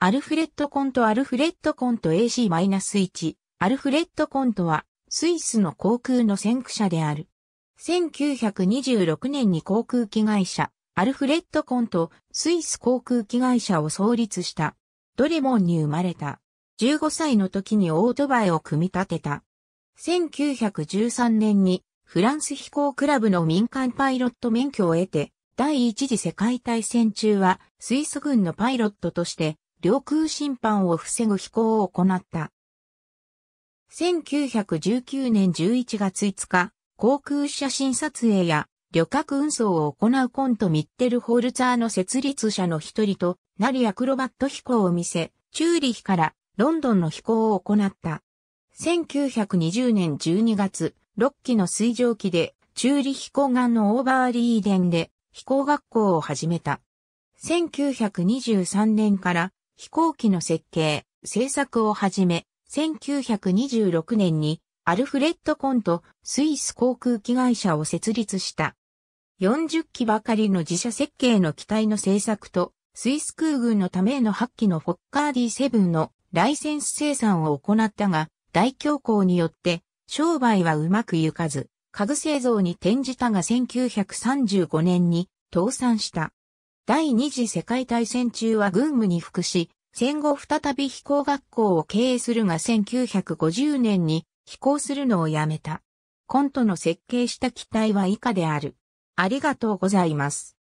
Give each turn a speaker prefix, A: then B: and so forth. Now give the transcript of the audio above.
A: アルフレッドコントアルフレッドコント AC-1 アルフレッド
B: コントはスイスの航空の先駆者である。1926年に航空機会社アルフレッドコントスイス航空機会社を創立した。ドレモンに生まれた。15歳の時にオートバイを組み立てた。1913年にフランス飛行クラブの民間パイロット免許を得て、第一次世界大戦中はスイス軍のパイロットとして領空侵犯を防ぐ飛行を行った。1919年11月5日、航空写真撮影や旅客運送を行うコントミッテルホルツァーの設立者の一人となりアクロバット飛行を見せ、チューリヒからロンドンの飛行を行った。1920年12月、6機の水蒸気でチューリヒ港岸のオーバーリーデンで飛行学校を始めた。1923年から飛行機の設計、製作をはじめ、1926年にアルフレッド・コント、スイス航空機会社を設立した。40機ばかりの自社設計の機体の製作と、スイス空軍のための8機のフォッカー D7 のライセンス生産を行ったが、大恐慌によって商売はうまくいかず、家具製造に転じたが1935年に倒産した。第二次世界大戦中は軍務に服し、戦後再び飛行学校を経営するが1950年に
A: 飛行するのをやめた。コントの設計した機体は以下である。ありがとうございます。